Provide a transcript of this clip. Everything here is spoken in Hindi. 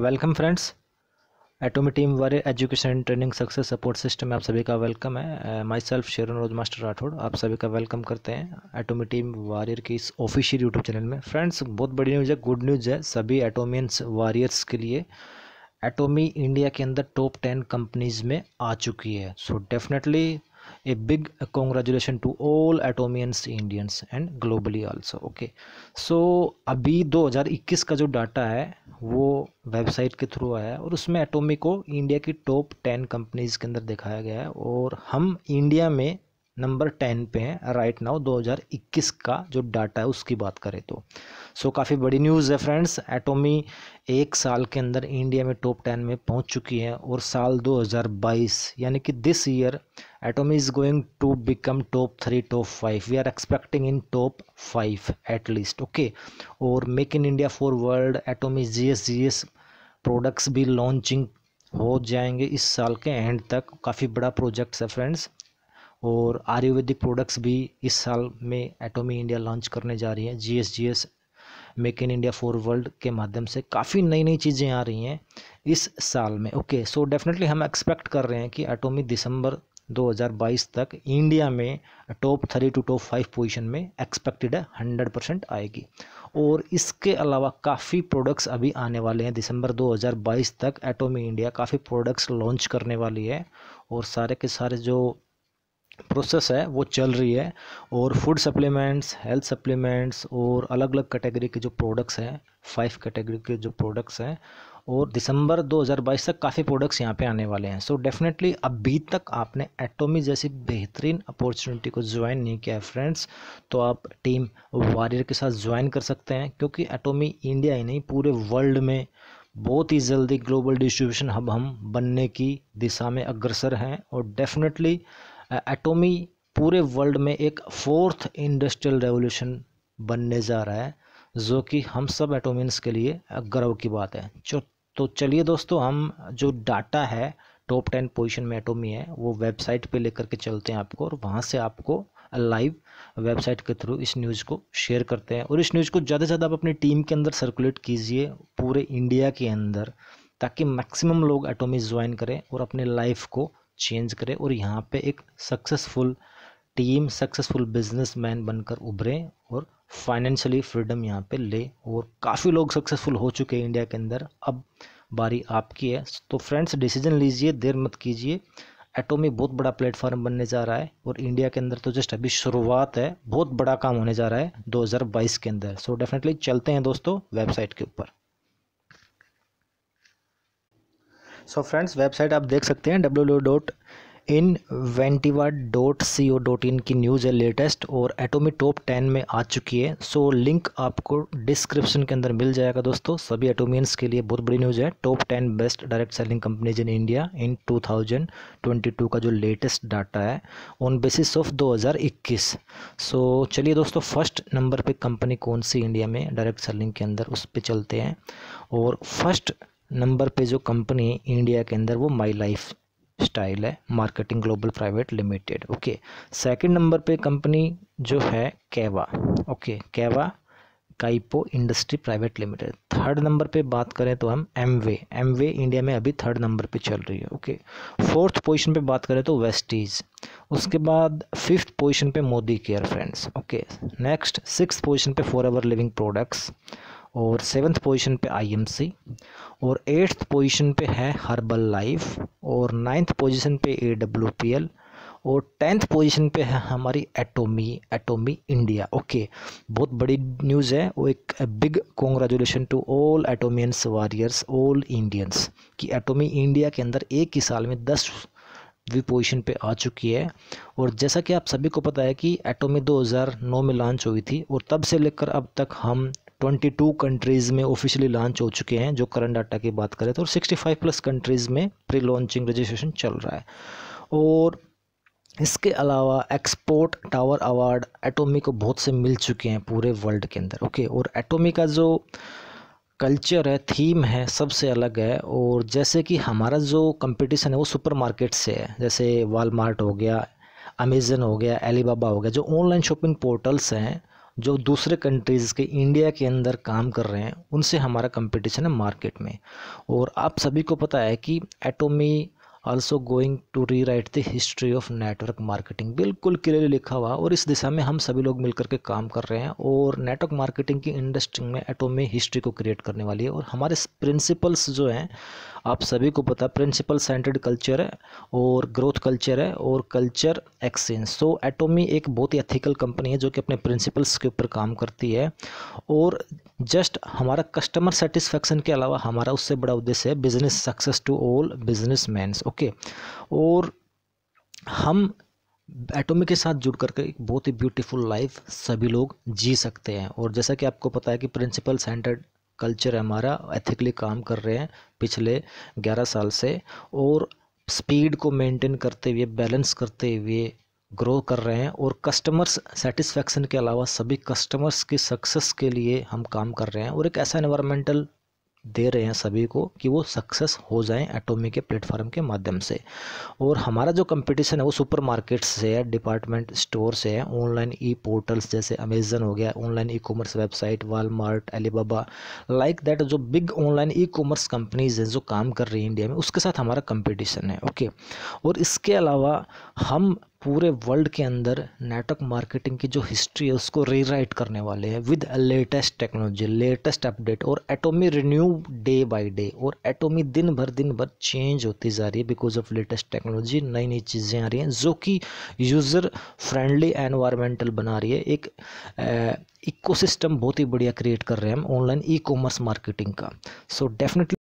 वेलकम फ्रेंड्स एटोमी टीम वाले education and training success support system में आप सभी का वेलकम है myself Sharon Rose master Rathore आप सभी का वेलकम करते हैं एटोमी टीम वारियर की इस ऑफिशियल यूट्यूब चैनल में फ्रेंड्स बहुत बड़ी न्यूज़ है गुड न्यूज़ है सभी एटोमियंस वारियर्स के लिए एटोमी इंडिया के अंदर टॉप टेन कंपनीज़ में आ चुकी है so so, definitely a big congratulation to all Atomians Indians and globally also okay so अभी 2021 का जो डाटा है वो वेबसाइट के थ्रू आया है और उसमें एटोमी को इंडिया की टॉप टेन कंपनीज़ के अंदर दिखाया गया है और हम इंडिया में नंबर टेन पे हैं राइट नाउ 2021 का जो डाटा है उसकी बात करें तो सो so, काफ़ी बड़ी न्यूज़ है फ्रेंड्स एटोमी एक साल के अंदर इंडिया में टॉप टेन में पहुंच चुकी है और साल 2022 यानी कि this year Atomy is going to become top three top five we are expecting in top five at least okay और make in India for world Atomy G S G S products भी लॉन्चिंग हो जाएंगे इस साल के एंड तक काफ़ी बड़ा प्रोजेक्ट्स है फ्रेंड्स और आयुर्वेदिक प्रोडक्ट्स भी इस साल में एटोमी इंडिया लॉन्च करने जा रही है G S G S make in India for world के माध्यम से काफ़ी नई नई चीज़ें आ रही हैं इस साल में ओके सो डेफिनेटली हम एक्सपेक्ट कर रहे हैं कि एटोमी दिसंबर 2022 तक इंडिया में top three to top five position में एक्सपेक्टेड है हंड्रेड परसेंट आएगी और इसके अलावा काफ़ी प्रोडक्ट्स अभी आने वाले हैं दिसंबर 2022 तक एटोमी इंडिया काफ़ी प्रोडक्ट्स लॉन्च करने वाली है और सारे के सारे जो प्रोसेस है वो चल रही है और फूड सप्लीमेंट्स हेल्थ सप्लीमेंट्स और अलग अलग कैटेगरी के जो प्रोडक्ट्स हैं फाइव कैटेगरी के जो प्रोडक्ट्स हैं और दिसंबर 2022 तक काफ़ी प्रोडक्ट्स यहाँ पे आने वाले हैं सो so डेफिनेटली अभी तक आपने एटोमी जैसी बेहतरीन अपॉर्चुनिटी को ज्वाइन नहीं किया है फ्रेंड्स तो आप टीम वारियर के साथ ज्वाइन कर सकते हैं क्योंकि एटोमी इंडिया ही नहीं पूरे वर्ल्ड में बहुत ही जल्दी ग्लोबल डिस्ट्रीब्यूशन हब हम बनने की दिशा में अग्रसर हैं और डेफिनेटली एटोमी पूरे वर्ल्ड में एक फोर्थ इंडस्ट्रियल रेवोल्यूशन बनने जा रहा है जो कि हम सब एटोमिनस के लिए गर्व की बात है तो चलिए दोस्तों हम जो डाटा है टॉप टेन पोजीशन में एटोमी है वो वेबसाइट पे लेकर के चलते हैं आपको और वहाँ से आपको लाइव वेबसाइट के थ्रू इस न्यूज़ को शेयर करते हैं और इस न्यूज़ को ज़्यादा से ज़्यादा आप अपनी टीम के अंदर सर्कुलेट कीजिए पूरे इंडिया के अंदर ताकि मैक्सिमम लोग एटोमी ज्वाइन करें और अपने लाइफ को चेंज करें और यहाँ पे एक सक्सेसफुल टीम सक्सेसफुल बिजनेसमैन बनकर उभरे और फाइनेंशियली फ्रीडम यहाँ पे ले और काफ़ी लोग सक्सेसफुल हो चुके हैं इंडिया के अंदर अब बारी आपकी है तो फ्रेंड्स डिसीजन लीजिए देर मत कीजिए एटोमी बहुत बड़ा प्लेटफॉर्म बनने जा रहा है और इंडिया के अंदर तो जस्ट अभी शुरुआत है बहुत बड़ा काम होने जा रहा है 2022 के अंदर सो so डेफिनेटली चलते हैं दोस्तों वेबसाइट के ऊपर सो फ्रेंड्स वेबसाइट आप देख सकते हैं W dot Inventiva dot C O dot in की न्यूज़ है लेटेस्ट और एटोमी टॉप टेन में आ चुकी है सो लिंक आपको डिस्क्रिप्शन के अंदर मिल जाएगा दोस्तों सभी एटोमियंस के लिए बहुत बड़ी न्यूज़ है top ten best direct selling companies in India in 2022 का जो लेटेस्ट डाटा है ऑन बेसिस ऑफ 2021 सो चलिए दोस्तों फर्स्ट नंबर पर कंपनी कौन सी इंडिया में डायरेक्ट सेलिंग के अंदर उस पर चलते हैं और फर्स्ट नंबर पे जो कंपनी इंडिया के अंदर वो माई लाइफ स्टाइल है marketing global private limited okay second number पे कंपनी जो है कैवा ओके कैवा काइपो industry private limited third number पे बात करें तो हम Amway Amway India में अभी थर्ड नंबर पे चल रही है ओके फोर्थ पोजीशन पे बात करें तो वेस्टीज उसके बाद फिफ्थ पोजीशन पे Modicare friends okay next six position पे फॉर लिविंग प्रोडक्ट्स और सेवन्थ पोजीशन पे आईएमसी और एट्थ पोजीशन पे है हर्बल लाइफ और नाइन्थ पोजीशन पे एडब्ल्यूपीएल और टेंथ पोजीशन पे है हमारी एटोमी एटोमी इंडिया ओके बहुत बड़ी न्यूज़ है वो एक big congratulation to all Atomians warriors all Indians कि एटोमी इंडिया के अंदर एक ही साल में दस वी पोजीशन पे आ चुकी है और जैसा कि आप सभी को पता है कि एटोमी 2009 में लॉन्च हुई थी और तब से लेकर अब तक हम 22 कंट्रीज़ में ऑफिशियली लॉन्च हो चुके हैं जो करंट डाटा की बात करें तो और 65 प्लस कंट्रीज़ में प्री लॉन्चिंग रजिस्ट्रेशन चल रहा है और इसके अलावा एक्सपोर्ट टावर अवार्ड एटोमी को बहुत से मिल चुके हैं पूरे वर्ल्ड के अंदर ओके और एटोमी का जो कल्चर है थीम है सबसे अलग है और जैसे कि हमारा जो कंपटीशन है वो सुपरमार्केट से है जैसे वालमार्ट हो गया अमेज़न हो गया एलीबाबा हो गया जो ऑनलाइन शॉपिंग पोर्टल्स हैं जो दूसरे कंट्रीज़ के इंडिया के अंदर काम कर रहे हैं उनसे हमारा कंपटीशन है मार्केट में और आप सभी को पता है कि Atomy also going to rewrite the history of network marketing बिल्कुल क्लियरली लिखा हुआ और इस दिशा में हम सभी लोग मिलकर के काम कर रहे हैं और नेटवर्क मार्केटिंग की इंडस्ट्री में एटोमी हिस्ट्री को क्रिएट करने वाली है और हमारे प्रिंसिपल्स जो हैं आप सभी को पता है प्रिंसिपल सेंटर्ड कल्चर है और ग्रोथ कल्चर है और कल्चर एक्सचेंज सो एटोमी एक बहुत ही एथिकल कंपनी है जो कि अपने प्रिंसिपल्स के ऊपर काम करती है और जस्ट हमारा कस्टमर सेटिस्फैक्शन के अलावा हमारा उससे बड़ा उद्देश्य है business success to all business okay और हम एटोमी के साथ जुड़ करके एक बहुत ही ब्यूटीफुल लाइफ सभी लोग जी सकते हैं और जैसा कि आपको पता है कि प्रिंसिपल सेंटर्ड कल्चर है हमारा एथिकली काम कर रहे हैं पिछले ग्यारह साल से और स्पीड को मेंटेन करते हुए बैलेंस करते हुए ग्रो कर रहे हैं और कस्टमर्स सेटिस्फेक्शन के अलावा सभी कस्टमर्स की सक्सेस के लिए हम काम कर रहे हैं और एक ऐसा इन्वायरमेंटल दे रहे हैं सभी को कि वो सक्सेस हो जाएं एटोमी के प्लेटफॉर्म के माध्यम से और हमारा जो कंपटीशन है वो सुपर मार्केट से है डिपार्टमेंट स्टोर से है ऑनलाइन ई पोर्टल्स जैसे अमेजन हो गया online e commerce website Walmart Alibaba like that जो big online e commerce companies हैं जो काम कर रही है इंडिया में उसके साथ हमारा कंपटीशन है ओके और इसके अलावा हम पूरे वर्ल्ड के अंदर नेटवर्क मार्केटिंग की जो हिस्ट्री है उसको रीराइट करने वाले हैं with latest technology latest update और Atomy renew day by day और एटोमी दिन भर दिन भर चेंज होती जा रही है बिकॉज ऑफ लेटेस्ट टेक्नोलॉजी नई नई चीज़ें आ रही हैं जो कि यूज़र फ्रेंडली एनवायरमेंटल बना रही है एक इकोसिस्टम बहुत ही बढ़िया क्रिएट कर रहे हैं हम ऑनलाइन ई कॉमर्स मार्केटिंग का सो so, डेफिनेटली